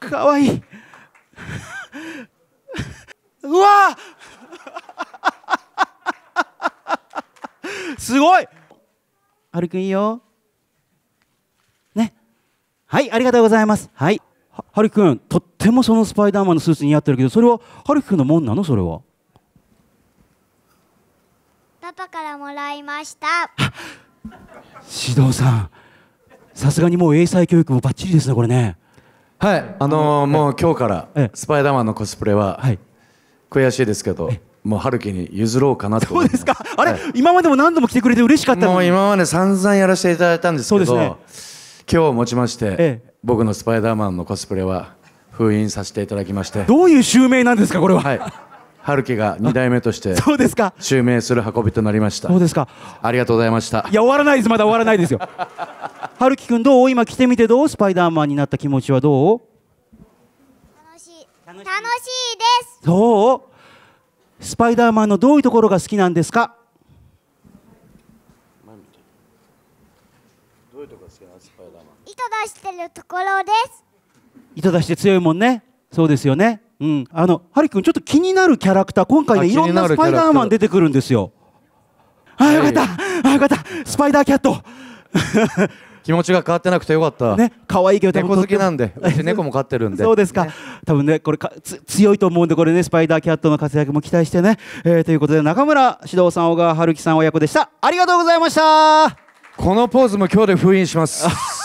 かかわいいうわすごいはるくんいいよねはいありがとうございますはいはるくんとってもそのスパイダーマンのスーツ似合ってるけどそれははるくんのもんなのそれはパパからもらいました 指導さんさすがにもう英才教育もばっちりですねこれねはい、あのー、もう今日からスパイダーマンのコスプレは悔しいですけど、もう春樹に譲ろうかなとそうですかあれ、はい、今までも何度も来てくれて嬉しかったのもう今まで散々やらせていただいたんですけど、ね、今日をもちまして、僕のスパイダーマンのコスプレは封印させていただきましてどういう襲名なんですかこれは、はい、春樹が2代目としてそうですか襲名する運びとなりましたそうですかありがとうございましたいや終わらないですまだ終わらないですよ春樹くんどう今着てみてどうスパイダーマンになった気持ちはどう楽しい楽しいですそうスパイダーマンのどういうところが好きなんですか糸出してるところです糸出して強いもんねそうですよねうんあのハリ君ちょっと気になるキャラクター今回ねいろんなスパイダーマン出てくるんですよあよかった、はい、あよかったスパイダーキャット気持ちが変わってなくてよかったね可愛いけど猫好きなんでうち 猫も飼ってるんでそうですか、ね、多分ねこれかつ強いと思うんでこれねスパイダーキャットの活躍も期待してね、えー、ということで中村獅童さん小川春樹さん親子でしたありがとうございましたこのポーズも今日で封印します